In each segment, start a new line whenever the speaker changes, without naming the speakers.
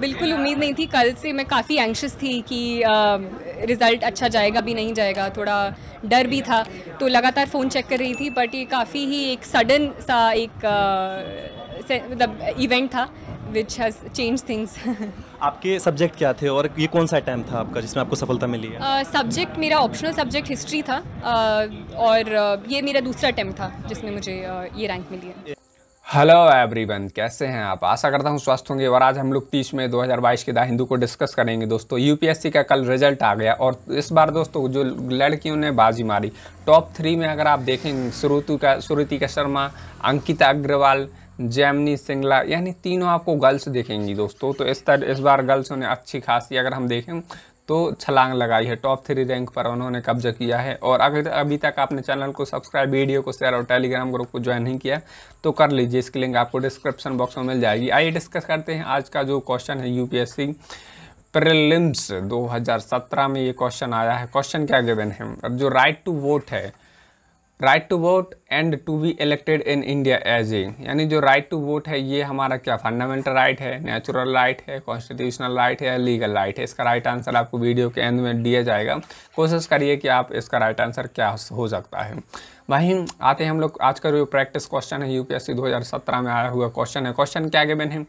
बिल्कुल उम्मीद नहीं थी कल से मैं काफ़ी एंक्शस थी कि रिज़ल्ट अच्छा जाएगा भी नहीं जाएगा थोड़ा डर भी था तो लगातार फ़ोन चेक कर रही थी बट ये काफ़ी ही एक सडन सा एक मतलब इवेंट था विच हैज़ चेंज थिंग्स आपके सब्जेक्ट क्या थे और ये कौन सा टाइम था आपका जिसमें आपको सफलता मिली है सब्जेक्ट uh, मेरा ऑप्शनल सब्जेक्ट हिस्ट्री था uh, और uh, ये मेरा दूसरा अटैम्प्ट था जिसमें मुझे uh, ये रैंक मिली है हेलो एवरीवन कैसे हैं आप आशा करता हूं स्वस्थ होंगे और आज हम लोग तीस मई 2022 के दा हिंदू को डिस्कस करेंगे दोस्तों यूपीएससी का कल रिजल्ट आ गया और इस बार दोस्तों जो लड़कियों ने बाजी मारी टॉप थ्री में अगर आप देखें श्रुति का शर्मा अंकिता अग्रवाल जैमनी सिंगला यानी तीनों आपको गर्ल्स देखेंगी दोस्तों तो इस तरह इस बार गर्ल्स ने अच्छी खासी अगर हम देखें तो छलांग लगाई है टॉप थ्री रैंक पर उन्होंने कब्जा किया है और अगर अभी तक आपने चैनल को सब्सक्राइब वीडियो को शेयर और टेलीग्राम ग्रुप को ज्वाइन नहीं किया तो कर लीजिए इसकी लिंक आपको डिस्क्रिप्शन बॉक्स में मिल जाएगी आइए डिस्कस करते हैं आज का जो क्वेश्चन है यूपीएससी प्रिलिम्स 2017 में ये क्वेश्चन आया है क्वेश्चन क्या गिवन है अब जो राइट टू वोट है right to vote and to be elected in India as a यानी जो राइट टू वोट है ये हमारा क्या फंडामेंटल राइट है नेचुरल राइट है कॉन्स्टिट्यूशनल राइट है लीगल राइट है इसका राइट आंसर आपको वीडियो के एंड में दिया जाएगा कोशिश करिए कि आप इसका राइट आंसर क्या हो सकता है वहीं आते हैं हम लोग आज का जो प्रैक्टिस क्वेश्चन है यूपीएससी 2017 में आया हुआ क्वेश्चन है क्वेश्चन क्या आगे है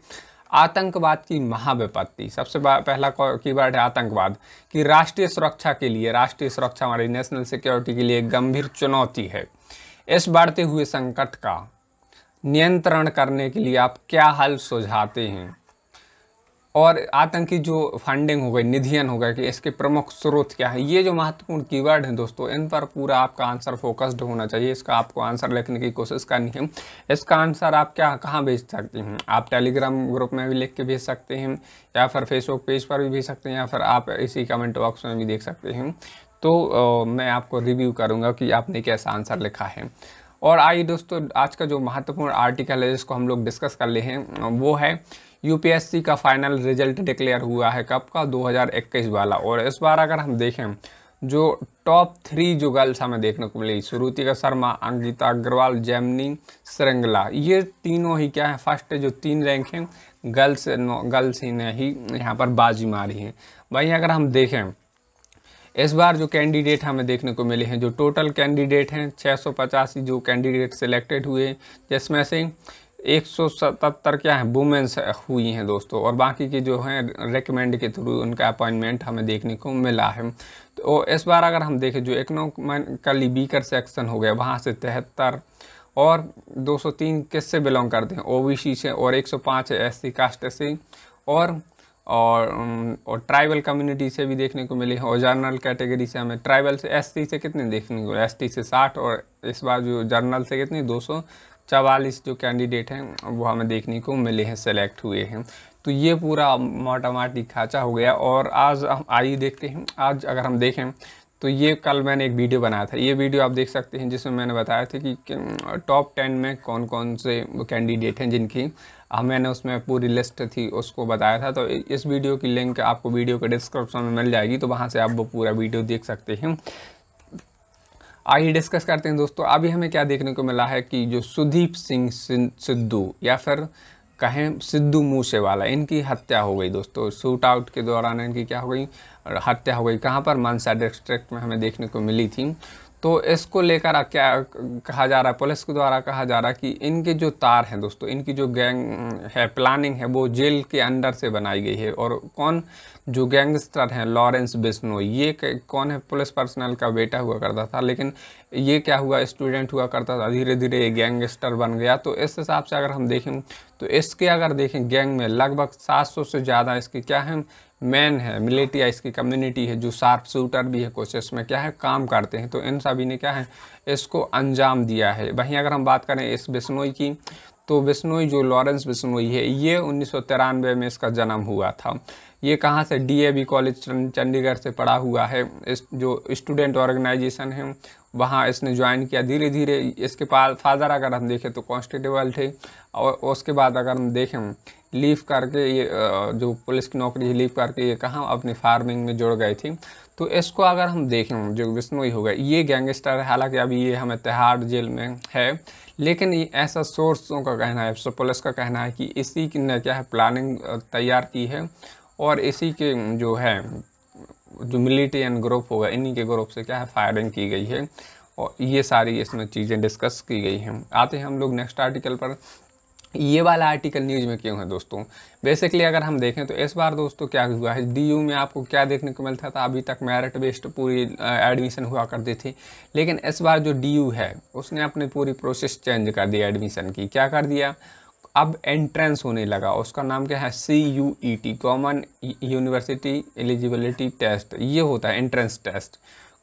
आतंकवाद की महाविपत्ति सबसे पहला कीवर्ड है आतंकवाद कि राष्ट्रीय सुरक्षा के लिए राष्ट्रीय सुरक्षा हमारी नेशनल सिक्योरिटी के लिए एक गंभीर चुनौती है इस बढ़ते हुए संकट का नियंत्रण करने के लिए आप क्या हल सुझाते हैं और आतंकी जो फंडिंग हो गई निधियन हो गया कि इसके प्रमुख स्रोत क्या है ये जो महत्वपूर्ण कीवर्ड हैं दोस्तों इन पर पूरा आपका आंसर फोकस्ड होना चाहिए इसका आपको आंसर लिखने की कोशिश करनी है इसका आंसर आप क्या कहाँ भेज सकते हैं आप टेलीग्राम ग्रुप में भी लिख के भेज सकते हैं या फिर फेसबुक पेज पर भी भेज सकते हैं या फिर आप इसी कमेंट बॉक्स में भी देख सकते हैं तो आ, मैं आपको रिव्यू करूँगा कि आपने कैसा आंसर लिखा है और आइए दोस्तों आज का जो महत्वपूर्ण आर्टिकल है जिसको हम लोग डिस्कस कर ले हैं वो है यूपीएससी का फाइनल रिजल्ट डिक्लेयर हुआ है कब का 2021 वाला और इस बार अगर हम देखें जो टॉप थ्री जो गर्ल्स हमें देखने को मिली श्रुतिका शर्मा अंकिता अग्रवाल जैमनी श्रृंगला ये तीनों ही क्या है फर्स्ट जो तीन रैंक हैं गर्ल्स गर्ल्स ही ने ही यहाँ पर बाजी मारी है वहीं अगर हम देखें इस बार जो कैंडिडेट हमें देखने को मिले हैं जो टोटल कैंडिडेट हैं छः जो कैंडिडेट सिलेक्टेड हुए जिसमें से एक सौ सतहत्तर क्या है वुमेंस हुई हैं दोस्तों और बाकी की जो हैं रिकमेंड के थ्रू उनका अपॉइंटमेंट हमें देखने को मिला है तो इस बार अगर हम देखें जो इकनोमिकली बीकर सेक्शन हो गया वहाँ से तिहत्तर और 203 किससे बिलोंग करते हैं ओबीसी से और 105 है सी कास्ट से और और और ट्राइबल कम्युनिटी से भी देखने को मिली है और जर्नल कैटेगरी से हमें ट्राइबल से एसटी से कितने देखने को एसटी से 60 और इस बार जो जर्नल से कितने दो सौ चवालीस जो कैंडिडेट हैं वो हमें देखने को मिले हैं सेलेक्ट हुए हैं तो ये पूरा मोटा माटी खाँचा हो गया और आज हम आइए देखते हैं आज अगर हम देखें तो ये कल मैंने एक वीडियो बनाया था ये वीडियो आप देख सकते हैं जिसमें मैंने बताया था कि टॉप टेन में कौन कौन से कैंडिडेट हैं जिनकी हाँ, मैंने उसमें पूरी लिस्ट थी उसको बताया था तो इस वीडियो की लिंक आपको वीडियो के डिस्क्रिप्शन में मिल जाएगी तो वहाँ से आप वो पूरा वीडियो देख सकते हैं आइए डिस्कस करते हैं दोस्तों अभी हमें क्या देखने को मिला है कि जो सुदीप सिंह सिद्धू या फिर कहें सिद्धू मूसेवाला इनकी हत्या हो गई दोस्तों शूट आउट के दौरान इनकी क्या हो गई हत्या हो गई कहाँ पर मानसा डिस्ट्रिक्ट में हमें देखने को मिली थी तो इसको लेकर क्या कहा जा रहा है पुलिस के द्वारा कहा जा रहा है कि इनके जो तार हैं दोस्तों इनकी जो गैंग है प्लानिंग है वो जेल के अंदर से बनाई गई है और कौन जो गैंगस्टर हैं लॉरेंस बिस्नो ये कौन है पुलिस पर्सनल का बेटा हुआ करता था लेकिन ये क्या हुआ स्टूडेंट हुआ करता था धीरे धीरे ये गैंगस्टर बन गया तो इस हिसाब से अगर हम देखें तो इसके अगर देखें गैंग में लगभग सात से ज़्यादा इसके क्या हैं मैन है या इसकी कम्युनिटी है जो शार्प शूटर भी है कोशिश में क्या है काम करते हैं तो इन सभी ने क्या है इसको अंजाम दिया है वहीं अगर हम बात करें इस बिश्नोई की तो बिश्नोई जो लॉरेंस बिश्नोई है ये उन्नीस में इसका जन्म हुआ था ये कहाँ से डी कॉलेज चंडीगढ़ से पढ़ा हुआ है इस जो स्टूडेंट ऑर्गेनाइजेशन है वहाँ इसने ज्वाइन किया धीरे धीरे इसके पास फादर अगर हम देखें तो कॉन्स्टेबल थे और उसके बाद अगर हम देखें लीव करके ये जो पुलिस की नौकरी है लीव करके ये कहाँ अपनी फार्मिंग में जुड़ गई थी तो इसको अगर हम देखें जो हो गए ये गैंगस्टर है हालांकि अभी ये हमें तिहाड़ जेल में है लेकिन ये ऐसा सोर्सों का कहना है तो पुलिस का कहना है कि इसी ने क्या है प्लानिंग तैयार की है और इसी के जो है जो मिलिटेन ग्रुप होगा इन्हीं के ग्रुप से क्या है फायरिंग की गई है और ये सारी इसमें चीज़ें डिस्कस की गई हैं आते हैं हम लोग नेक्स्ट आर्टिकल पर ये वाला आर्टिकल न्यूज़ में क्यों है दोस्तों बेसिकली अगर हम देखें तो इस बार दोस्तों क्या हुआ है डी में आपको क्या देखने को मिलता था अभी तक मेरिट बेस्ड पूरी एडमिशन हुआ करती थी लेकिन इस बार जो डी है उसने अपनी पूरी प्रोसेस चेंज कर दी एडमिशन की क्या कर दिया अब एंट्रेंस होने लगा उसका नाम क्या है C U E T common university eligibility test ये होता है entrance test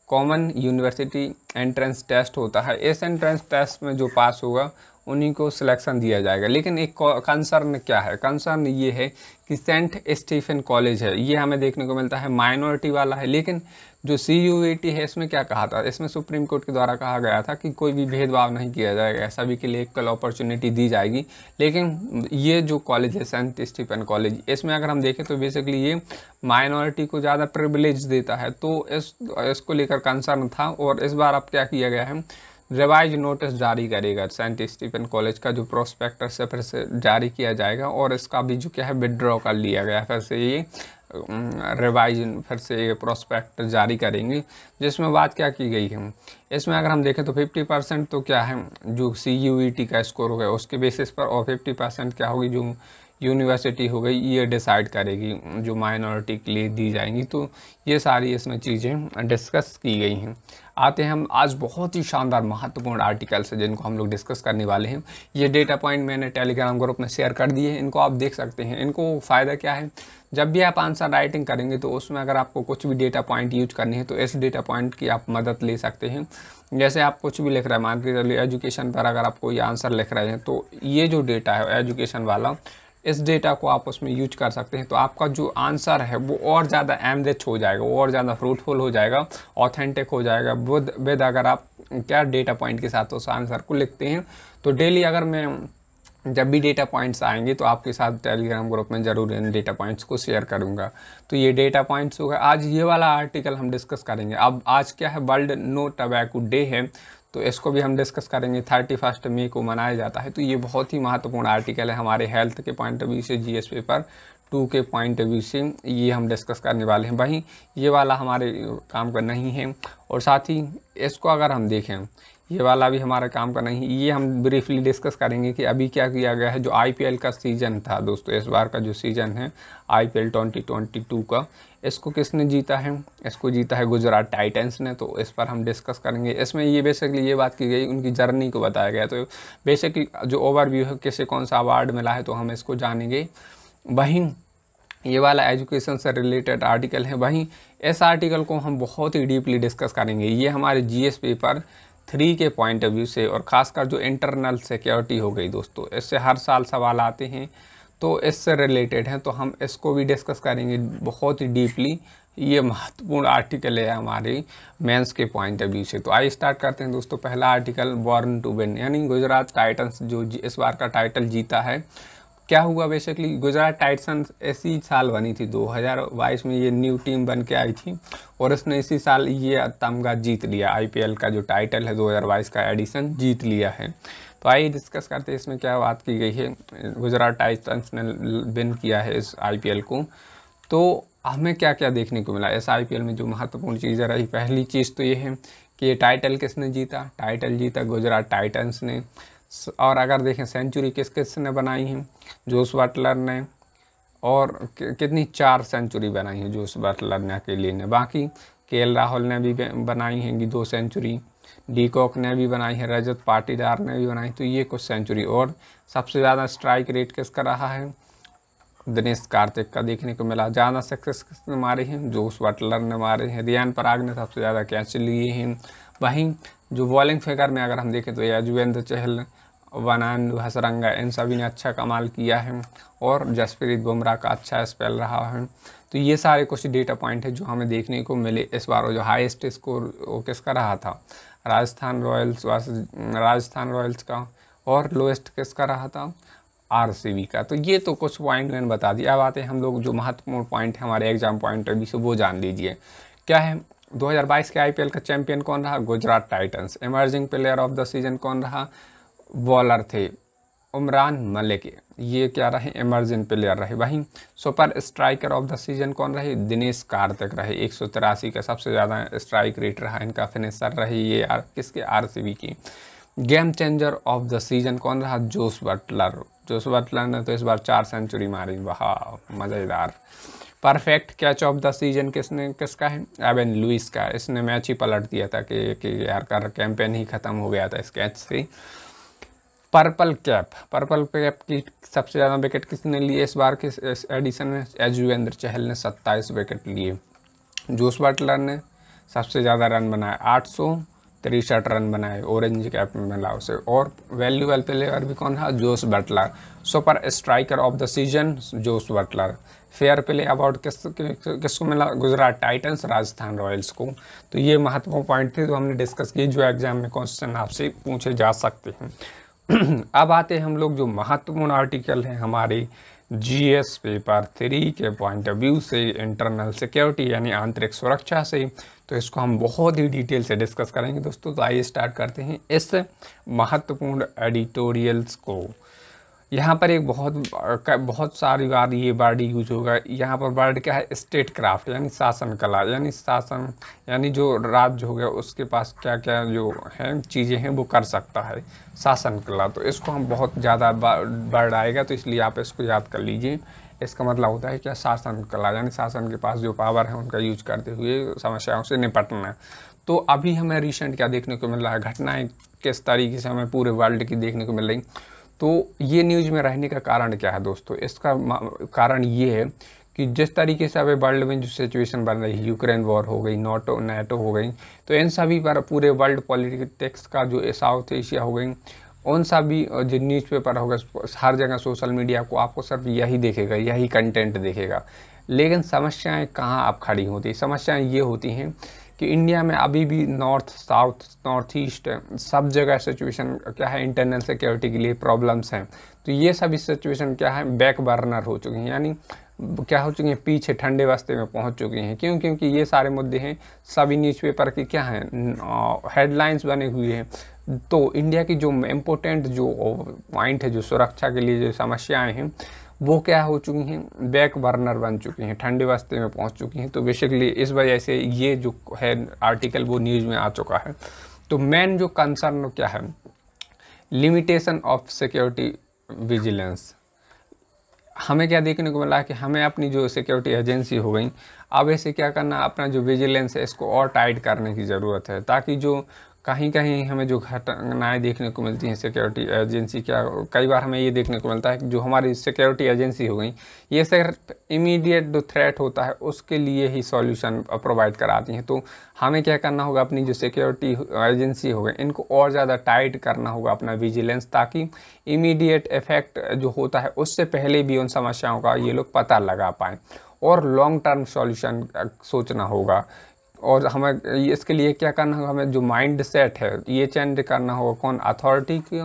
common university entrance test होता है इस एंट्रेंस टेस्ट में जो पास होगा उन्हीं को सिलेक्शन दिया जाएगा लेकिन एक कंसर्न क्या है कंसर्न ये है कि सेंट स्टीफन कॉलेज है ये हमें देखने को मिलता है माइनॉरिटी वाला है लेकिन जो सी यू ए टी है इसमें क्या कहा था इसमें सुप्रीम कोर्ट के द्वारा कहा गया था कि कोई भी भेदभाव नहीं किया जाएगा सभी के लिए कल अपॉर्चुनिटी दी जाएगी लेकिन ये जो कॉलेज है सेंट स्टीफन कॉलेज इसमें अगर हम देखें तो बेसिकली ये माइनॉरिटी को ज़्यादा प्रिविलेज देता है तो इस इसको लेकर कंसर्न था और इस बार अब क्या किया गया है रिवाइज नोटिस जारी करेगा सेंट स्टीफन कॉलेज का जो प्रोस्पेक्टर से फिर से जारी किया जाएगा और इसका भी जो क्या है विड्रॉ कर लिया गया फिर से ये रिवाइज फिर से प्रोस्पेक्ट जारी करेंगे जिसमें बात क्या की गई है इसमें अगर हम देखें तो 50 परसेंट तो क्या है जो सी यू ई टी का स्कोर हो गया उसके बेसिस पर और 50 परसेंट क्या होगी जो यूनिवर्सिटी हो गई ये डिसाइड करेगी जो माइनॉरिटी के लिए दी जाएंगी तो ये सारी इसमें चीज़ें डिस्कस की गई हैं आते हैं हम आज बहुत ही शानदार महत्वपूर्ण आर्टिकल्स है जिनको हम लोग डिस्कस करने वाले हैं ये डेटा पॉइंट मैंने टेलीग्राम ग्रुप में शेयर कर दिए हैं इनको आप देख सकते हैं इनको फ़ायदा क्या है जब भी आप आंसर राइटिंग करेंगे तो उसमें अगर आपको कुछ भी डेटा पॉइंट यूज करनी है तो इस डेटा पॉइंट की आप मदद ले सकते हैं जैसे आप कुछ भी लिख रहे हैं मान के चलिए एजुकेशन पर अगर आप कोई आंसर लिख रहे हैं तो ये जो डेटा है एजुकेशन वाला इस डेटा को आप उसमें यूज कर सकते हैं तो आपका जो आंसर है वो और ज़्यादा एम रिच हो जाएगा और ज़्यादा फ्रूटफुल हो जाएगा ऑथेंटिक हो जाएगा विद विद अगर आप क्या डेटा पॉइंट के साथ उस आंसर को लिखते हैं तो डेली अगर मैं जब भी डेटा पॉइंट्स आएंगे तो आपके साथ टेलीग्राम ग्रुप में ज़रूर इन डेटा पॉइंट्स को शेयर करूंगा तो ये डेटा पॉइंट्स होगा आज ये वाला आर्टिकल हम डिस्कस करेंगे अब आज क्या है वर्ल्ड नो टबैको डे है तो इसको भी हम डिस्कस करेंगे थर्टी फर्स्ट मे को मनाया जाता है तो ये बहुत ही महत्वपूर्ण आर्टिकल है हमारे हेल्थ के पॉइंट ऑफ व्यू से जी एस पेपर टू के पॉइंट ऑफ व्यू से ये हम डिस्कस करने वाले हैं वहीं ये वाला हमारे काम का नहीं है और साथ ही इसको अगर हम देखें ये वाला भी हमारा काम का नहीं ये हम ब्रीफली डिस्कस करेंगे कि अभी क्या किया गया है जो आईपीएल का सीज़न था दोस्तों इस बार का जो सीज़न है आईपीएल 2022 का इसको किसने जीता है इसको जीता है गुजरात टाइटंस ने तो इस पर हम डिस्कस करेंगे इसमें ये बेसिकली ये बात की गई उनकी जर्नी को बताया गया तो बेसिकली जो ओवरव्यू है किसे कौन सा अवार्ड मिला है तो हम इसको जानेंगे वहीं ये वाला एजुकेशन से रिलेटेड आर्टिकल है वहीं इस आर्टिकल को हम बहुत ही डीपली डिस्कस करेंगे ये हमारे जी पेपर थ्री के पॉइंट ऑफ व्यू से और ख़ासकर जो इंटरनल सिक्योरिटी हो गई दोस्तों इससे हर साल सवाल आते हैं तो इससे रिलेटेड हैं तो हम इसको भी डिस्कस करेंगे बहुत ही डीपली ये महत्वपूर्ण आर्टिकल है हमारे मेंस के पॉइंट ऑफ व्यू से तो आइए स्टार्ट करते हैं दोस्तों पहला आर्टिकल बॉर्न टू बेन यानी गुजरात टाइटन्स जो इस बार का टाइटल जीता है क्या हुआ बेसिकली गुजरात टाइटसंस ऐसी साल बनी थी 2022 में ये न्यू टीम बन के आई थी और उसने इसी साल ये तमगा जीत लिया आईपीएल का जो टाइटल है 2022 का एडिशन जीत लिया है तो आइए डिस्कस करते हैं इसमें क्या बात की गई है गुजरात टाइटन्स ने विन किया है इस आई को तो हमें क्या क्या देखने को मिला इस आई में जो महत्वपूर्ण चीज़ें रही पहली चीज़ तो ये है कि ये टाइटल किसने जीता टाइटल जीता गुजरात टाइटन्स ने और अगर देखें सेंचुरी किस किस ने बनाई है जोस बटलर ने और कितनी चार सेंचुरी बनाई है जोस बटलर ने अकेले ने बाकी के राहुल ने भी बनाई हैं दो सेंचुरी डी कॉक ने भी बनाई है रजत पाटीदार ने भी बनाई तो ये कुछ सेंचुरी और सबसे ज़्यादा स्ट्राइक रेट किसका रहा है दिनेश कार्तिक का देखने को मिला ज़्यादा सक्सेस किसने मारे हैं जोश बटलर ने मारे हैं रियान पराग ने सबसे ज़्यादा कैच लिए हैं वहीं जो बॉलिंग फेकर में अगर हम देखें तो यजुवेंद्र चहल वनान हसरंगा इन सभी ने अच्छा कमाल किया है और जसप्रीत बुमराह का अच्छा स्पेल रहा है तो ये सारे कुछ डेटा पॉइंट है जो हमें देखने को मिले इस बार वो जो हाईएस्ट स्कोर वो किसका रहा था राजस्थान रॉयल्स राजस्थान रॉयल्स का और लोएस्ट किसका रहा था आर का तो ये तो कुछ पॉइंट मैंने बता दिया अब आते हैं हम लोग जो महत्वपूर्ण पॉइंट है हमारे एग्जाम पॉइंट अभी से वो जान लीजिए क्या है 2022 के आईपीएल का चैंपियन कौन रहा Gujarat Titans emerging player of the season कौन रहा बॉलर थे उमरान मलिक ये क्या रहे इमर्जिंग प्लेयर रहे वहीं super striker of the season कौन रहे दिनेश कार्तिक रहे एक सौ तिरासी का सबसे ज़्यादा स्ट्राइक रेट रहा इनका फिनिशर रही ये आर किसके आर की game changer of the season कौन रहा जोस बटलर जोस बटलर ने तो इस बार चार सेंचुरी मारी वाह मज़ेदार perfect catch of the season किसने किसका है एवन लुइस का इसने मैच ही पलट दिया था कि, कि यार का कैंपेन ही ख़त्म हो गया था इस कैच से पर्पल कैप पर्पल कैप की सबसे ज़्यादा विकेट किसने लिए इस बार के एडिशन में एजुवेंद्र चहल ने सत्ताईस विकेट लिए जोस बटलर ने सबसे ज़्यादा रन बनाए आठ सौ तिरसठ रन बनाए ऑरेंज कैप में मिला उसे और वैल्यूएबल प्लेयर भी कौन था Jos Buttler super striker of the season Jos Buttler fair play award किस किसको मिला गुजरात टाइटंस राजस्थान रॉयल्स को तो ये महत्वपूर्ण पॉइंट थे जो हमने डिस्कस किए जो एग्जाम में क्वेश्चन आपसे पूछे जा सकते हैं अब आते हैं हम लोग जो महत्वपूर्ण आर्टिकल हैं हमारे जीएस पेपर थ्री के पॉइंट ऑफ व्यू से इंटरनल सिक्योरिटी यानी आंतरिक सुरक्षा से तो इसको हम बहुत ही डिटेल से डिस्कस करेंगे दोस्तों तो आइए स्टार्ट करते हैं इस महत्वपूर्ण एडिटोरियल्स को यहाँ पर एक बहुत बहुत सारी बार ये वर्ड यूज होगा यहाँ पर वर्ड क्या है स्टेट क्राफ्ट यानी शासन कला यानी शासन यानी जो राज्य हो गया उसके पास क्या क्या जो है चीज़ें हैं वो कर सकता है शासन कला तो इसको हम बहुत ज़्यादा वर्ड आएगा तो इसलिए आप इसको याद कर लीजिए इसका मतलब होता है क्या शासन कला यानी शासन के पास जो पावर है उनका यूज करते हुए समस्याओं से निपटना तो अभी हमें रिसेंट क्या देखने को मिल रहा है घटनाएँ किस तरीके से हमें पूरे वर्ल्ड की देखने को मिल रही तो ये न्यूज़ में रहने का कारण क्या है दोस्तों इसका कारण ये है कि जिस तरीके से अभी वर्ल्ड में जो सिचुएशन बन रही है यूक्रेन वॉर हो गई नाटो नाटो हो गई तो इन सभी पर पूरे वर्ल्ड पॉलिटिक्स का जो साउथ एशिया हो गई उन सभी जो न्यूज़पेपर गए हर जगह सोशल मीडिया को आपको सिर्फ यही देखेगा यही कंटेंट देखेगा लेकिन समस्याएं कहाँ आप खड़ी होती समस्याएं ये होती हैं कि इंडिया में अभी भी नॉर्थ साउथ नॉर्थ ईस्ट सब जगह सिचुएशन क्या है इंटरनल सिक्योरिटी के लिए प्रॉब्लम्स हैं तो ये सभी सिचुएशन क्या है बैक बर्नर हो चुके हैं यानी क्या हो चुके हैं पीछे ठंडे वस्ते में पहुंच चुके हैं क्यों क्योंकि ये सारे मुद्दे हैं सभी न्यूज़पेपर के क्या हैं हेडलाइंस बने हुए हैं तो इंडिया की जो इम्पोर्टेंट जो पॉइंट है जो सुरक्षा के लिए जो समस्याएं हैं वो क्या हो चुकी हैं बैक बर्नर बन चुकी हैं ठंडे वास्ते में पहुंच चुकी हैं तो बेसिकली इस वजह से ये जो है आर्टिकल वो न्यूज़ में आ चुका है तो मेन जो कंसर्न क्या है लिमिटेशन ऑफ सिक्योरिटी विजिलेंस हमें क्या देखने को मिला कि हमें अपनी जो सिक्योरिटी एजेंसी हो गई अब ऐसे क्या करना अपना जो विजिलेंस है इसको और टाइट करने की ज़रूरत है ताकि जो कहीं कहीं हमें जो घटनाएँ देखने को मिलती हैं सिक्योरिटी एजेंसी क्या कई बार हमें ये देखने को मिलता है कि जो हमारी सिक्योरिटी एजेंसी हो गई ये सिर्फ इमीडिएट जो थ्रेट होता है उसके लिए ही सॉल्यूशन प्रोवाइड कराती हैं तो हमें क्या करना होगा अपनी जो सिक्योरिटी एजेंसी हो गई इनको और ज़्यादा टाइट करना होगा अपना विजिलेंस ताकि इमीडिएट इफेक्ट जो होता है उससे पहले भी उन समस्याओं का ये लोग पता लगा पाएँ और लॉन्ग टर्म सॉल्यूशन सोचना होगा और हमें इसके लिए क्या करना होगा हमें जो माइंड सेट है ये चेंज करना होगा कौन अथॉरिटी की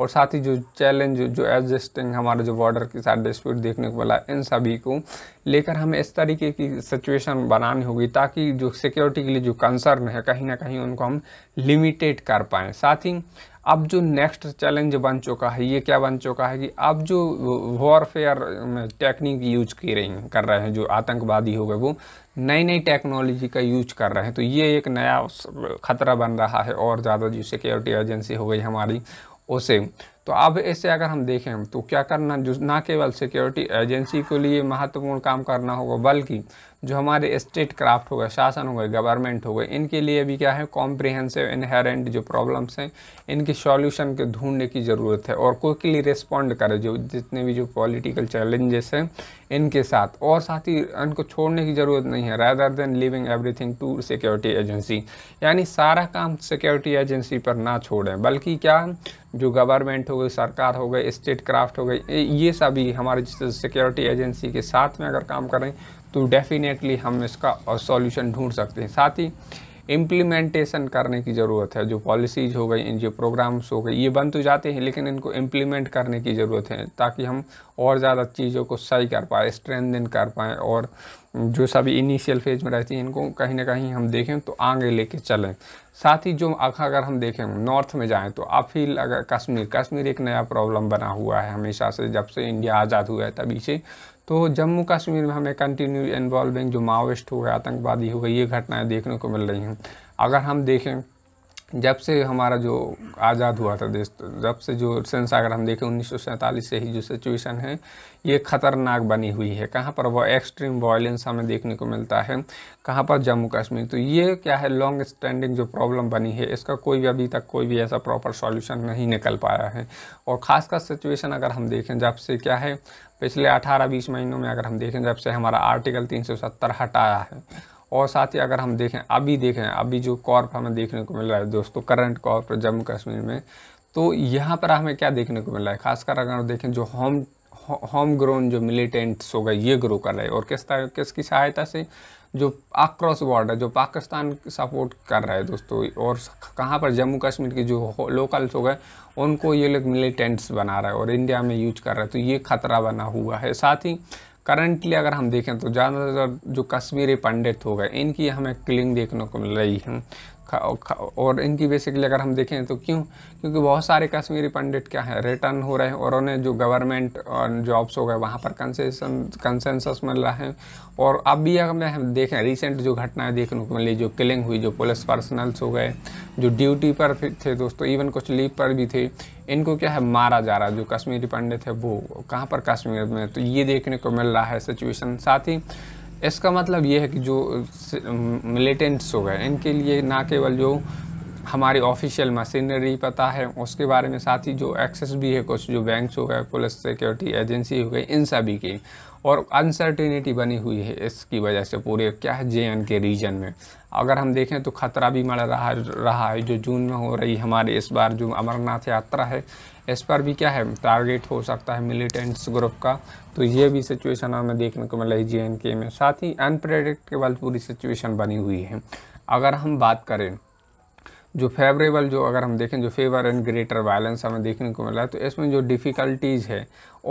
और साथ ही जो चैलेंज जो एडजस्टिंग हमारे जो बॉर्डर के साथ डिस्प्यूट देखने को मिला इन सभी को लेकर हमें इस तरीके की सिचुएशन बनानी होगी ताकि जो सिक्योरिटी के लिए जो कंसर्न है कहीं ना कहीं उनको हम लिमिटेड कर पाएँ साथ ही अब जो नेक्स्ट चैलेंज बन चुका है ये क्या बन चुका है कि अब जो वॉरफेयर टेक्निक यूज की रही कर रहे हैं जो आतंकवादी हो गए वो नई नई टेक्नोलॉजी का यूज कर रहे हैं तो ये एक नया खतरा बन रहा है और ज़्यादा जो सिक्योरिटी एजेंसी हो गई हमारी उसे तो अब ऐसे अगर हम देखें तो क्या करना जो ना केवल सिक्योरिटी एजेंसी के लिए महत्वपूर्ण काम करना होगा बल्कि जो हमारे स्टेट क्राफ्ट हो गए शासन हो गए गवर्नमेंट हो गए इनके लिए भी क्या है कॉम्प्रिहेंसिव इनहेरेंट जो प्रॉब्लम्स हैं इनके सॉल्यूशन के ढूंढने की ज़रूरत है और क्विकली रिस्पॉन्ड करे जो जितने भी जो पॉलिटिकल चैलेंजेस हैं इनके साथ और साथ ही इनको छोड़ने की ज़रूरत नहीं है rather than leaving everything to security agency यानी सारा काम सिक्योरिटी एजेंसी पर ना छोड़ें बल्कि क्या जो गवर्नमेंट हो गई सरकार हो गई स्टेट क्राफ्ट हो गई ये सभी हमारे सिक्योरिटी एजेंसी के साथ में अगर काम करें तो डेफिनेटली हम इसका और सॉल्यूशन ढूंढ सकते हैं साथ ही इम्प्लीमेंटेशन करने की ज़रूरत है जो पॉलिसीज हो गई जो प्रोग्राम्स हो गए ये बन तो जाते हैं लेकिन इनको इम्प्लीमेंट करने की ज़रूरत है ताकि हम और ज़्यादा चीज़ों को सही कर पाए स्ट्रेंदन कर पाएँ और जो सभी इनिशियल फेज में रहती हैं इनको कहीं ना कहीं हम देखें तो आगे लेके चलें साथ ही जो अगर हम देखें नॉर्थ में जाएं तो अपील अगर कश्मीर कश्मीर एक नया प्रॉब्लम बना हुआ है हमेशा से जब से इंडिया आज़ाद हुआ है तभी से तो जम्मू कश्मीर में हमें कंटिन्यू इन्वॉल्विंग जो माओविस्ट हो गए आतंकवादी हो गए ये घटनाएं देखने को मिल रही हैं अगर हम देखें जब से हमारा जो आज़ाद हुआ था देश जब से जो सेंस अगर हम देखें उन्नीस से ही जो सिचुएशन है ये ख़तरनाक बनी हुई है कहाँ पर वो एक्सट्रीम वायलेंस हमें देखने को मिलता है कहाँ पर जम्मू कश्मीर तो ये क्या है लॉन्ग स्टैंडिंग जो प्रॉब्लम बनी है इसका कोई भी अभी तक कोई भी ऐसा प्रॉपर सॉल्यूशन नहीं निकल पाया है और ख़ासकर सिचुएशन अगर हम देखें जब से क्या है पिछले 18-20 महीनों में अगर हम देखें जब से हमारा आर्टिकल 370 हटाया है और साथ ही अगर हम देखें अभी देखें अभी जो कॉर्प हमें देखने को मिल रहा है दोस्तों करंट कॉर्प जम्मू कश्मीर में तो यहाँ पर हमें क्या देखने को मिल रहा है खासकर अगर देखें जो होम होम ग्रोन जो मिलिटेंट्स होगा ये ग्रो कर रहे हैं और किस तरह किसकी सहायता से जो अक्रॉस बॉर्डर जो पाकिस्तान सपोर्ट कर रहा है दोस्तों और कहाँ पर जम्मू कश्मीर के जो लोकल्स हो गए उनको ये लोग मिलिटेंट्स बना रहा है और इंडिया में यूज कर रहा है तो ये खतरा बना हुआ है साथ ही करंटली अगर हम देखें तो ज़्यादातर जो कश्मीरी पंडित हो गए इनकी हमें क्लिंग देखने को मिल रही है और इनकी बेसिकली अगर हम देखें तो क्यों क्योंकि बहुत सारे कश्मीरी पंडित क्या है रिटर्न हो रहे हैं और उन्हें जो गवर्नमेंट जॉब्स हो गए वहाँ पर कंसेसन कंसेंसस मिल रहा है और अब भी अगर हम देखें रिसेंट जो घटनाएं देखने को मिली जो किलिंग हुई जो पुलिस पर्सनल्स हो गए जो ड्यूटी पर थे दोस्तों इवन कुछ लीव पर भी थे इनको क्या है मारा जा रहा है जो कश्मीरी पंडित है वो कहाँ पर कश्मीर में तो ये देखने को मिल रहा है सिचुएशन साथ ही इसका मतलब ये है कि जो मिलिटेंट्स हो गए इनके लिए ना केवल जो हमारी ऑफिशियल मशीनरी पता है उसके बारे में साथ ही जो एक्सेस भी है कुछ जो बैंक्स हो गए पुलिस सिक्योरिटी एजेंसी हो गई इन सभी की और अनसर्टिनिटी बनी हुई है इसकी वजह से पूरे क्या है जे के रीजन में अगर हम देखें तो खतरा भी मर रहा रहा है जो जून में हो रही हमारे इस बार जो अमरनाथ यात्रा है इस पर भी क्या है टारगेट हो सकता है मिलिटेंट्स ग्रुप का तो ये भी सिचुएशन हमें देखने को मिल रही जे में साथ ही अनप्रडिक्टेबल पूरी सिचुएशन बनी हुई है अगर हम बात करें जो फेवरेबल जो अगर हम देखें जो फेवर एंड ग्रेटर वायलेंस हमें देखने को मिला है तो इसमें जो डिफ़िकल्टीज़ है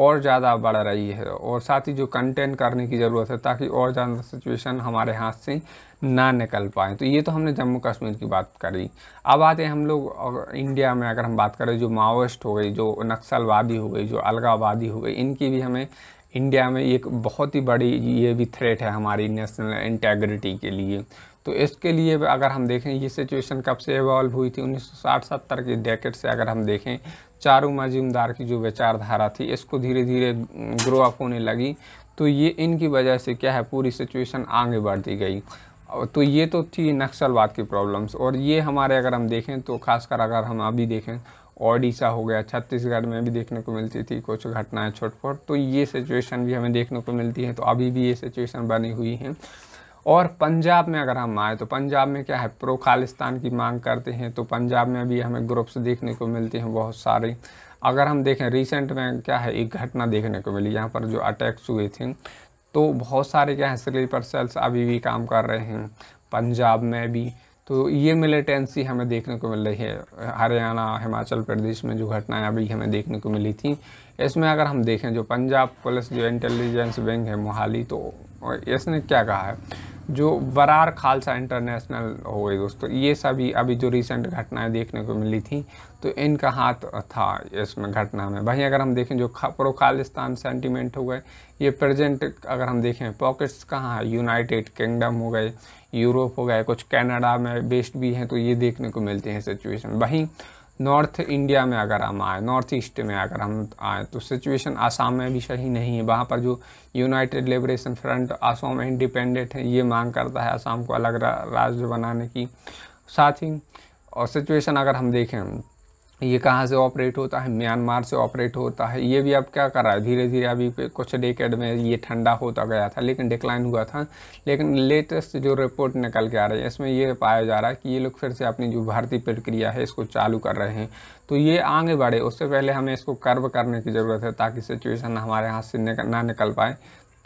और ज़्यादा बढ़ रही है और साथ ही जो कंटेंट करने की ज़रूरत है ताकि और ज़्यादा सिचुएशन हमारे हाथ से ना निकल पाए तो ये तो हमने जम्मू कश्मीर की बात करी अब आते हैं हम लोग इंडिया में अगर हम बात करें जो माओस्ट हो गई जो नक्सलवादी हो गई जो अलगावादी हो गई इनकी भी हमें इंडिया में एक बहुत ही बड़ी ये भी थ्रेट है हमारी नेशनल इंटेग्रिटी के लिए तो इसके लिए अगर हम देखें ये सिचुएशन कब से इवॉल्व हुई थी उन्नीस सौ की डेकेट से अगर हम देखें चारू मजिमदार की जो विचारधारा थी इसको धीरे धीरे ग्रो अप होने लगी तो ये इनकी वजह से क्या है पूरी सिचुएशन आगे बढ़ती गई तो ये तो थी नक्सलवाद की प्रॉब्लम्स और ये हमारे अगर हम देखें तो खासकर अगर हम अभी देखें ओडिशा हो गया छत्तीसगढ़ में भी देखने को मिलती थी कुछ घटनाएं छुटपुट तो ये सिचुएशन भी हमें देखने को मिलती है तो अभी भी ये सिचुएशन बनी हुई है और पंजाब में अगर हम आए तो पंजाब में क्या है प्रो खालिस्तान की मांग करते हैं तो पंजाब में भी हमें ग्रुप्स देखने को मिलते हैं बहुत सारे अगर हम देखें रिसेंट में क्या है एक घटना देखने को मिली यहाँ पर जो अटैक्स हुए थे तो बहुत सारे क्या है स्लीपर सेल्स अभी भी काम कर रहे हैं पंजाब में भी तो ये मिलिटेंसी हमें देखने को मिल रही है हरियाणा हिमाचल प्रदेश में जो घटनाएं अभी हमें देखने को मिली थी इसमें अगर हम देखें जो पंजाब पुलिस जो इंटेलिजेंस विंग है मोहाली तो इसने क्या कहा है जो वरार खालसा इंटरनेशनल हो गए दोस्तों ये सभी अभी जो रिसेंट घटनाएं देखने को मिली थी तो इनका हाथ था इसमें घटना में वहीं अगर हम देखें जो प्रो खालिस्तान सेंटिमेंट हो गए ये प्रेजेंट अगर हम देखें पॉकेट्स कहाँ है यूनाइटेड किंगडम हो गए यूरोप हो गए कुछ कनाडा में बेस्ड भी हैं तो ये देखने को मिलते हैं सिचुएशन वहीं नॉर्थ इंडिया में अगर हम आए नॉर्थ ईस्ट में अगर हम आए तो सिचुएशन आसाम में भी सही नहीं है वहाँ पर जो United Liberation Front Assam independent है ये मांग करता है आसाम को अलग रा, राज्य बनाने की साथ ही और सिचुएशन अगर हम देखें ये कहाँ से ऑपरेट होता है म्यांमार से ऑपरेट होता है ये भी अब क्या कर रहा है धीरे धीरे अभी कुछ डेकेड में ये ठंडा होता गया था लेकिन डिक्लाइन हुआ था लेकिन लेटेस्ट जो रिपोर्ट निकल के आ रही है इसमें ये पाया जा रहा है कि ये लोग फिर से अपनी जो भारतीय प्रक्रिया है इसको चालू कर रहे हैं तो ये आगे बढ़े उससे पहले हमें इसको कर्व करने की ज़रूरत है ताकि सिचुएशन हमारे हाथ से ना निकल पाए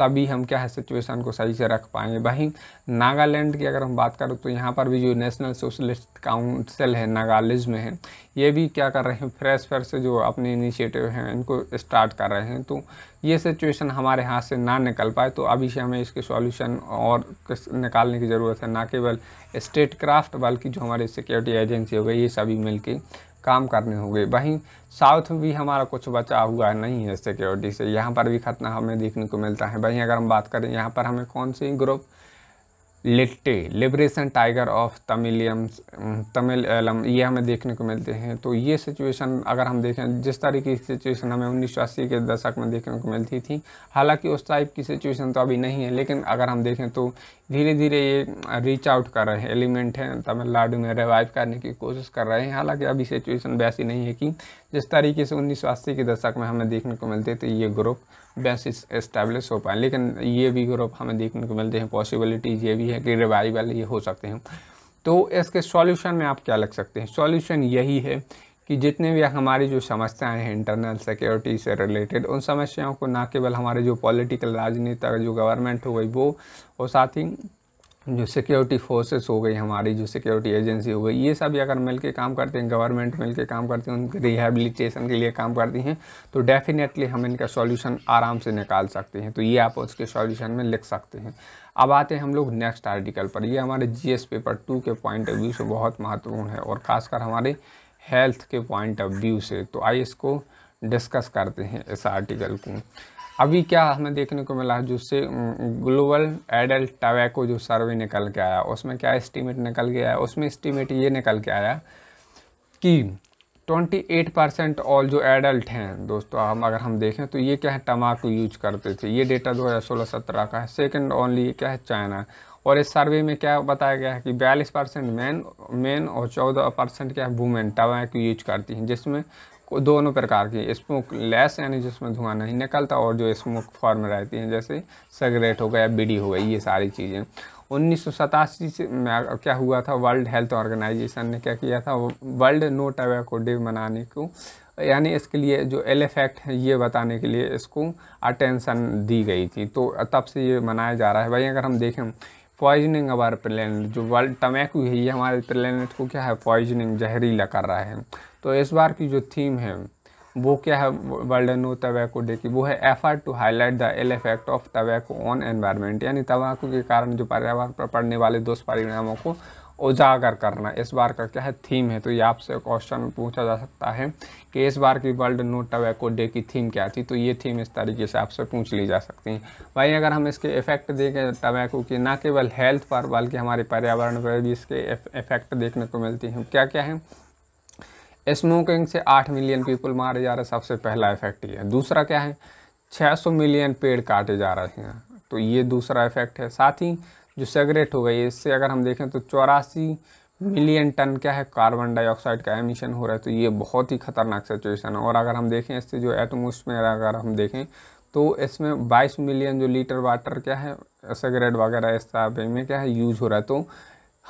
तभी हम क्या है सिचुएशन को सही से रख पाएंगे वहीं नागालैंड की अगर हम बात करें तो यहाँ पर भी जो नेशनल सोशलिस्ट काउंसिल है नागालिज में है ये भी क्या कर रहे हैं फ्रेश फ्रेश से जो अपने इनिशिएटिव हैं इनको स्टार्ट कर रहे हैं तो ये सिचुएशन हमारे हाथ से ना निकल पाए तो अभी से हमें इसके सॉल्यूशन और निकालने की ज़रूरत है ना केवल स्टेट क्राफ्ट बल्कि जो हमारी सिक्योरिटी एजेंसी हो गई ये सभी मिलकर काम करने होंगे वहीं साउथ में भी हमारा कुछ बचा हुआ नहीं है सिक्योरिटी से यहाँ पर भी खतना हमें देखने को मिलता है वहीं अगर हम बात करें यहाँ पर हमें कौन से group LTTE Liberation Tiger of तमिलियम्स तमिल एलम ये हमें देखने को मिलते हैं तो ये सिचुएशन अगर हम देखें जिस तरीके की सिचुएशन हमें उन्नीस सौ के दशक में देखने को मिलती थी हालांकि उस टाइप की सिचुएशन तो अभी नहीं है लेकिन अगर हम देखें तो धीरे धीरे ये रीच आउट कर रहे हैं एलिमेंट हैं तमिलनाडु में रिवाइव करने की कोशिश कर रहे हैं हालाँकि अभी सिचुएशन वैसी नहीं है कि जिस तरीके से उन्नीस के दशक में हमें देखने को मिलते थे ये ग्रुप बेसिस इस्टेब्लिश हो पाए लेकिन ये भी ग्रुप हमें देखने को मिलते हैं पॉसिबिलिटीज़ ये भी है कि रिवाइवल ये हो सकते हैं तो इसके सॉल्यूशन में आप क्या लग सकते हैं सॉल्यूशन यही है कि जितने भी हमारी जो समस्याएं हैं इंटरनल सिक्योरिटी से रिलेटेड उन समस्याओं को ना केवल हमारे जो पॉलिटिकल राजनेता जो गवर्नमेंट हो गई वो और साथ ही जो सिक्योरिटी फोर्सेस हो गई हमारी जो सिक्योरिटी एजेंसी हो गई ये सब अगर मिल के काम करते हैं गवर्नमेंट मिल के काम करते हैं उनके रिहेबिलिटेशन के लिए काम करती हैं तो डेफिनेटली हम इनका सॉल्यूशन आराम से निकाल सकते हैं तो ये आप उसके सॉल्यूशन में लिख सकते हैं अब आते हैं हम लोग नेक्स्ट आर्टिकल पर ये हमारे जी पेपर टू के पॉइंट ऑफ व्यू से बहुत महत्वपूर्ण है और ख़ासकर हमारे हेल्थ के पॉइंट ऑफ व्यू से तो आइए इसको डिस्कस करते हैं इस आर्टिकल को अभी क्या हमें देखने को मिला है से ग्लोबल एडल्ट टबैको जो सर्वे निकल के आया उसमें क्या एस्टीमेट निकल के आया उसमें एस्टीमेट ये निकल के आया कि 28 परसेंट ऑल जो एडल्ट हैं दोस्तों हम अगर हम देखें तो ये क्या है टमाको यूज करते थे ये डेटा 2016-17 का है सेकंड ओनली क्या है चाइना और इस सर्वे में क्या बताया गया है कि बयालीस परसेंट मैन मैन और चौदह परसेंट क्या है वुमेन टमाको यूज करती हैं जिसमें दोनों प्रकार की स्मोक लेस यानी जिसमें धुआं नहीं निकलता और जो स्मोक फॉर्म रहती हैं जैसे सिगरेट हो गया बीड़ी हो गई ये सारी चीज़ें उन्नीस से क्या हुआ था वर्ल्ड हेल्थ ऑर्गेनाइजेशन ने क्या किया था वर्ल्ड नो टबैको डे मनाने को यानी इसके लिए जो एल इफेक्ट है ये बताने के लिए इसको अटेंशन दी गई थी तो तब से ये मनाया जा रहा है भाई अगर हम देखें पॉइजनिंग अवर प्लेनेट जो वर्ल्ड टमैकू है ये हमारे प्लेनेट को क्या है पॉइजनिंग जहरीला कर रहा है तो इस बार की जो थीम है वो क्या है वर्ल्ड नो तबैको डे की वो है effort to highlight the ill effect of tobacco on environment यानी तंबाकू के कारण जो पर्यावरण पर पड़ने वाले दुष्परिणामों को उजागर करना इस बार का क्या है थीम है तो ये आपसे क्वेश्चन पूछा जा सकता है कि इस बार की वर्ल्ड नो टबैको डे की थीम क्या थी तो ये थीम इस तरीके से आपसे पूछ ली जा सकती है वहीं अगर हम इसके इफ़ेक्ट देखें टबैको के ना केवल हेल्थ पर बल्कि हमारे पर्यावरण पर भी इसके इफ़ेक्ट देखने को मिलती हैं क्या क्या है स्मोकिंग से आठ मिलियन पीपल मारे जा रहे सबसे पहला इफेक्ट ये है दूसरा क्या है छः मिलियन पेड़ काटे जा रहे हैं तो ये दूसरा इफेक्ट है साथ ही जो सेगरेट हो गई है इससे अगर हम देखें तो चौरासी मिलियन टन क्या है कार्बन डाइऑक्साइड का एमिशन हो रहा है तो ये बहुत ही खतरनाक सिचुएशन है और अगर हम देखें इससे जो एटमोसफेयर अगर हम देखें तो इसमें 22 मिलियन जो लीटर वाटर क्या है सिगरेट वगैरह इस तरह में क्या है यूज़ हो रहा है तो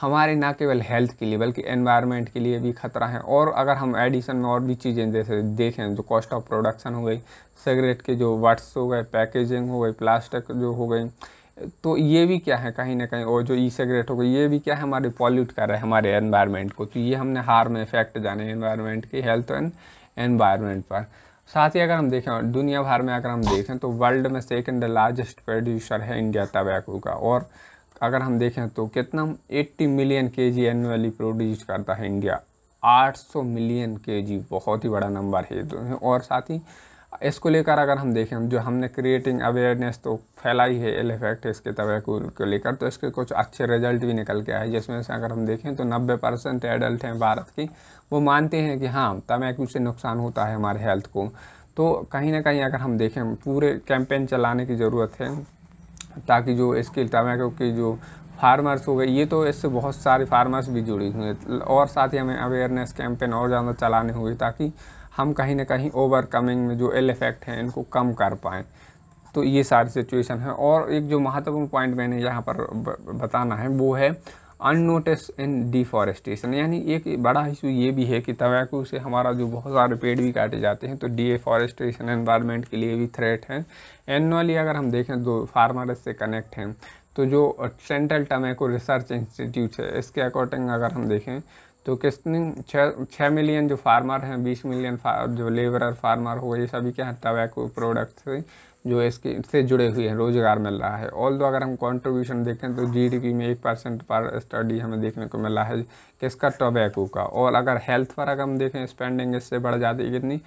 हमारे ना केवल हेल्थ के लिए बल्कि एनवायरनमेंट के लिए भी खतरा है और अगर हम एडिशन में और भी चीज़ें जैसे देखें जो कॉस्ट ऑफ प्रोडक्शन हो गई सिगरेट के जो वट्स हो गए पैकेजिंग हो गई प्लास्टिक जो हो गई तो ये भी क्या है कहीं ना कहीं और जो ई सिगरेट हो गई ये भी क्या है हमारे पॉल्यूट कर रहा है हमारे एनवायरनमेंट को तो ये हमने हार में इफेक्ट जाने एनवायरनमेंट की हेल्थ एंड एनवायरनमेंट पर साथ ही अगर हम देखें दुनिया भर में अगर हम देखें तो वर्ल्ड में सेकेंड लार्जेस्ट प्रोड्यूसर है इंडिया तबैकू का और अगर हम देखें तो कितना एट्टी मिलियन के जी एनुअली प्रोड्यूस करता है इंडिया आठ मिलियन के जी बहुत ही बड़ा नंबर है तो। और साथ ही इसको लेकर अगर हम देखें हम जो हमने क्रिएटिंग अवेयरनेस तो फैलाई है एल इफेक्ट इसके तवे को, लेकर तो इसके कुछ अच्छे रिजल्ट भी निकल के आए जिसमें से अगर हम देखें तो नब्बे परसेंट एडल्ट हैं भारत की वो मानते हैं कि हाँ तमैकू से नुकसान होता है हमारे हेल्थ को तो कहीं ना कहीं अगर हम देखें पूरे कैंपेन चलाने की ज़रूरत है ताकि जो इसके तमैकू की जो फार्मर्स हो गए ये तो इससे बहुत सारे फार्मर्स भी जुड़े हुए हैं और साथ ही हमें अवेयरनेस कैंपेन और ज़्यादा चलाने हुए ताकि हम कहीं ना कहीं ओवरकमिंग में जो एल इफेक्ट हैं इनको कम कर पाएँ तो ये सारी सिचुएशन है और एक जो महत्वपूर्ण पॉइंट मैंने यहाँ पर बताना है वो है अननोटिस इन डिफॉरेस्टेशन यानी एक बड़ा इशू ये भी है कि तम्बाकू से हमारा जो बहुत सारे पेड़ भी काटे जाते हैं तो डीएफॉरेस्टेशन एनवायरनमेंट के लिए भी थ्रेट है एनुअली अगर हम देखें तो फार्मर से कनेक्ट हैं तो जो सेंट्रल टमैको रिसर्च इंस्टीट्यूट है इसके अकॉर्डिंग अगर हम देखें तो कितने छः छः मिलियन जो फार्मर हैं बीस मिलियन फार, जो लेबरर फार्मर हो ये सभी के है टबैको प्रोडक्ट से जो इसके से जुड़े हुए हैं रोज़गार मिल रहा है ऑल दो अगर हम कंट्रीब्यूशन देखें तो जीडीपी में एक परसेंट पर स्टडी हमें देखने को मिला है किसका टोबैको का और अगर हेल्थ पर अगर हम देखें स्पेंडिंग इससे बढ़ जाती है कितनी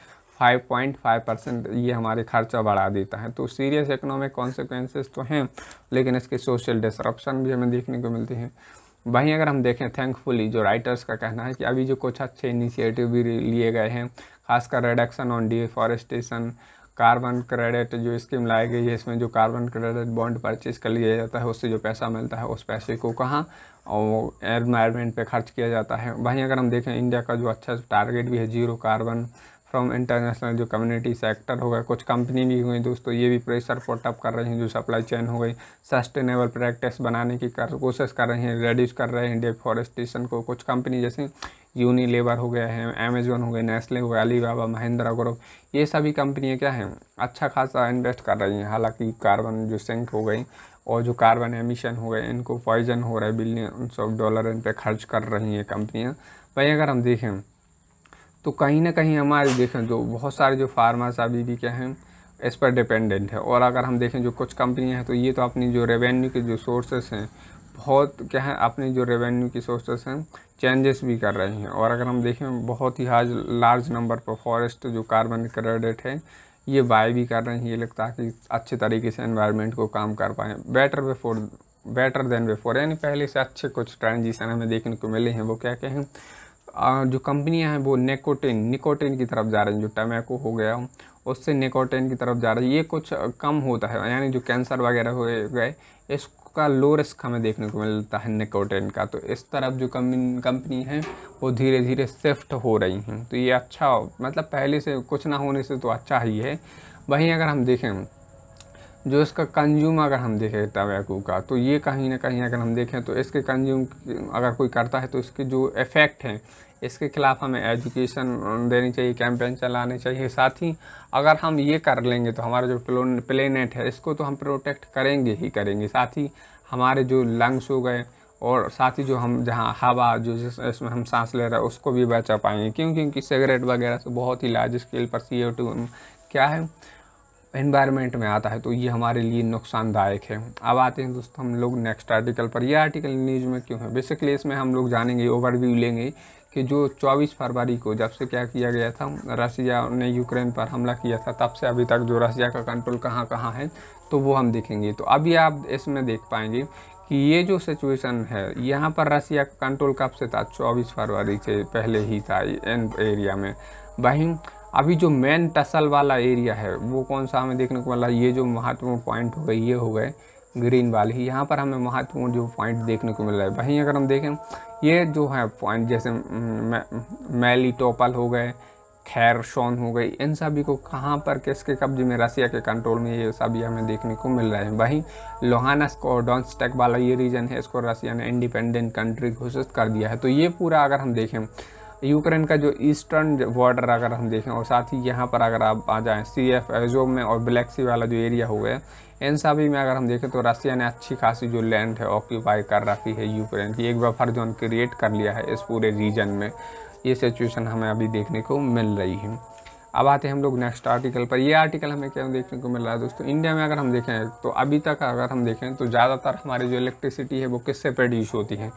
5.5 परसेंट ये हमारे खर्चा बढ़ा देता है तो सीरियस इकोनॉमिक कॉन्सिक्वेंसेस तो हैं लेकिन इसके सोशल डिसरप्शन भी हमें देखने को मिलती हैं वहीं अगर हम देखें थैंकफुली जो राइटर्स का कहना है कि अभी जो कुछ अच्छे इनिशिएटिव भी लिए गए हैं खासकर reduction on deforestation carbon credit जो स्कीम लाई गई है इसमें जो कार्बन क्रेडिट बॉन्ड परचेज कर लिया जाता है उससे जो पैसा मिलता है उस पैसे को कहाँ और एनवायरमेंट पे खर्च किया जाता है वहीं अगर हम देखें इंडिया का जो अच्छा टारगेट भी है जीरो कार्बन फ्रॉम इंटरनेशनल जो कम्युनिटी सेक्टर हो गए कुछ कंपनी भी हुई दोस्तों ये भी प्रेशर फोटअप कर रही हैं जो सप्लाई चेन हो गई सस्टेनेबल प्रैक्टिस बनाने की कर कोशिश कर रहे हैं रेड्यूस कर रहे हैं डिफॉरेस्टेशन को कुछ कंपनी जैसे यूनी लेबर हो गया है अमेजोन हो गए नेस्ले हो अली अलीबाबा महिंद्रा ग्रुप ये सभी कंपनियाँ क्या हैं अच्छा खासा इन्वेस्ट कर रही हैं हालांकि कार्बन जो सिंक हो गई और जो कार्बन एमिशन हो गए इनको पॉइजन हो रहा है बिलियन ऑफ डॉलर इन पर खर्च कर रही हैं कंपनियाँ वहीं अगर हम देखें तो कहीं ना कहीं हमारे देखें जो बहुत सारे जो फार्मर्स अभी भी क्या हैं इस पर डिपेंडेंट है और अगर हम देखें जो कुछ कंपनियां हैं तो ये तो अपनी जो रेवेन्यू के जो सोर्सेस हैं बहुत क्या है अपने जो रेवेन्यू की सोर्सेस हैं चेंजेस भी कर रहे हैं और अगर हम देखें बहुत ही हाज लार्ज नंबर पर फॉरेस्ट जो कार्बन क्रेडिट है ये बाय भी कर रहे हैं ये लगता है कि अच्छे तरीके से इन्वायरमेंट को काम कर पाएँ better way better than way यानी पहले से अच्छे कुछ ट्रांजिशन हमें देखने को मिले हैं वो क्या कहें जो कंपनियां हैं वो निकोटिन निकोटिन की तरफ जा रही हैं जो टमैको हो गया उससे निकोटिन की तरफ जा रही है ये कुछ कम होता है यानी जो कैंसर वगैरह हो गए इसका लो रिस्क हमें देखने को मिलता है निकोटिन का तो इस तरफ जो कंपनी है वो धीरे धीरे शिफ्ट हो रही हैं तो ये अच्छा मतलब पहले से कुछ ना होने से तो अच्छा ही है वहीं अगर हम देखें जो इसका कंज्यूम अगर हम देखें तवैकू का तो ये कहीं ना कहीं अगर हम देखें तो इसके कंज्यूम अगर कोई करता है तो इसके जो इफ़ेक्ट हैं इसके खिलाफ हमें एजुकेशन देनी चाहिए कैंपेन चलाने चाहिए साथ ही अगर हम ये कर लेंगे तो हमारा जो प्लेनेट है इसको तो हम प्रोटेक्ट करेंगे ही करेंगे साथ ही हमारे जो लंग्स हो गए और साथ ही जो हम जहाँ हवा जो जिस इसमें हम सांस ले रहे हैं उसको भी बचा पाएंगे क्यों क्योंकि सिगरेट वगैरह से बहुत ही लार्ज स्केल पर सी क्या है एनवायरनमेंट में आता है तो ये हमारे लिए नुकसानदायक है अब आते हैं दोस्तों हम लोग नेक्स्ट आर्टिकल पर यह आर्टिकल न्यूज़ में क्यों है बेसिकली इसमें हम लोग जानेंगे ओवरव्यू लेंगे कि जो 24 फरवरी को जब से क्या किया गया था रसिया ने यूक्रेन पर हमला किया था तब से अभी तक जो रशिया का कंट्रोल कहाँ कहाँ है तो वो हम देखेंगे तो अभी आप इसमें देख पाएंगे कि ये जो सिचुएशन है यहाँ पर रशिया का कंट्रोल कब से था 24 फरवरी से पहले ही था इन एरिया में वहीं अभी जो मेन टसल वाला एरिया है वो कौन सा हमें देखने को मिला ये जो महत्वपूर्ण पॉइंट हो गए ये हो गए ग्रीन वाली यहाँ पर हमें महत्वपूर्ण जो पॉइंट देखने को मिल रहा है वहीं अगर हम देखें ये जो है पॉइंट जैसे मैली टोपल हो गए खैर शॉन हो गई इन सभी को कहाँ पर किसके कब्जे में रसिया के कंट्रोल में ये सभी हमें देखने को मिल रहे हैं वहीं लोहानस को डॉन्स्टेक वाला ये रीजन है इसको रसिया ने इंडिपेंडेंट कंट्री घोषित कर दिया है तो ये पूरा अगर हम देखें यूक्रेन का जो ईस्टर्न बॉर्डर अगर हम देखें और साथ ही यहाँ पर अगर आप आ जाएँ सी एफ एजोम में और ब्लैक सी वाला जो एरिया हो गया इन सभी में अगर हम देखें तो रसिया ने अच्छी खासी जो लैंड है ऑक्यूपाई कर रखी है यूक्रेन की एक बफर जोन क्रिएट कर लिया है इस पूरे रीजन में ये सिचुएशन हमें अभी देखने को मिल रही है अब आते हैं हम लोग नेक्स्ट आर्टिकल पर ये आर्टिकल हमें क्या देखने को मिल रहा है दोस्तों इंडिया में अगर हम देखें तो अभी तक अगर हम देखें तो ज़्यादातर हमारी जो इलेक्ट्रिसिटी है वो किससे प्रोड्यूस होती है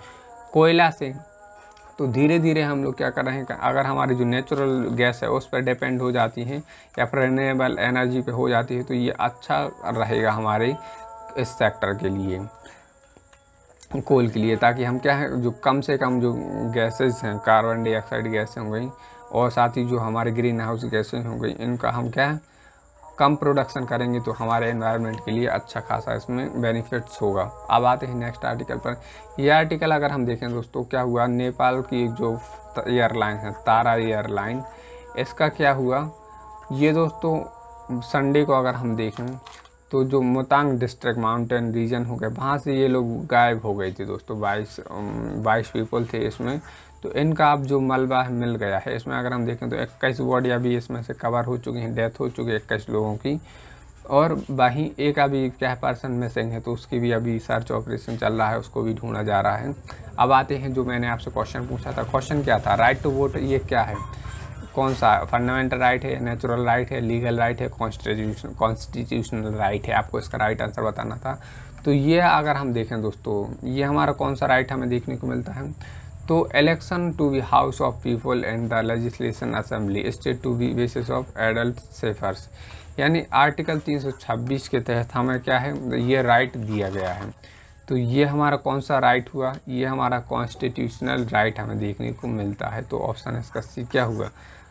कोयला से तो धीरे धीरे हम लोग क्या कर रहे हैं अगर हमारी जो नेचुरल गैस है उस पर डिपेंड हो जाती हैं या फिर रिनेबल एनर्जी पे हो जाती है तो ये अच्छा रहेगा हमारे इस सेक्टर के लिए कोल के लिए ताकि हम क्या है जो कम से कम जो गैसेस हैं कार्बन डाइऑक्साइड गैसें हो गई और साथ ही जो हमारे ग्रीन हाउस गैसें हो गई इनका हम क्या है कम प्रोडक्शन करेंगे तो हमारे एनवायरनमेंट के लिए अच्छा खासा इसमें बेनिफिट्स होगा अब आते हैं नेक्स्ट आर्टिकल पर ये आर्टिकल अगर हम देखें दोस्तों क्या हुआ नेपाल की जो एयरलाइन है तारा एयरलाइन इसका क्या हुआ ये दोस्तों संडे को अगर हम देखें तो जो मोतांग डिस्ट्रिक्ट माउंटेन रीजन हो गए वहाँ से ये लोग गायब हो गए थे दोस्तों बाईस बाईस पीपल थे इसमें तो इनका अब जो मलबा है मिल गया है इसमें अगर हम देखें तो इक्कीस बॉडी अभी इसमें से कवर हो चुके हैं डेथ हो चुकी है इक्कीस लोगों की और वहीं एक अभी क्या पर्सन मिसिंग है तो उसकी भी अभी सर्च ऑपरेशन चल रहा है उसको भी ढूंढा जा रहा है अब आते हैं जो मैंने आपसे क्वेश्चन पूछा था क्वेश्चन क्या था राइट टू वोट ये क्या है कौन सा फंडामेंटल राइट है नेचुरल राइट है लीगल राइट है कॉन्स्टिट्यूशन कॉन्स्टिट्यूशनल राइट है आपको इसका राइट आंसर बताना था तो ये अगर हम देखें दोस्तों ये हमारा कौन सा राइट हमें देखने को मिलता है तो election to be house of people and the legislation assembly state to be basis of adult suffrage यानी आर्टिकल 326 के तहत हमें क्या है ये राइट दिया गया है तो ये हमारा कौन सा राइट हुआ ये हमारा कॉन्स्टिट्यूशनल राइट हमें देखने को मिलता है तो ऑप्शन इसका सी क्या हुआ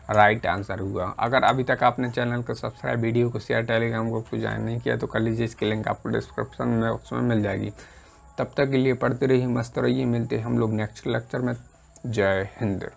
राइट right आंसर हुआ अगर अभी तक आपने चैनल को सब्सक्राइब वीडियो को शेयर टेलीग्राम को ज्वाइन नहीं किया तो कर लीजिए इसके लिंक आपको डिस्क्रिप्शन में बॉक्स में मिल जाएगी तब तक के लिए पढ़ते रहिए मस्त रहिए मिलते हैं हम लोग नेक्स्ट लेक्चर में जय हिंद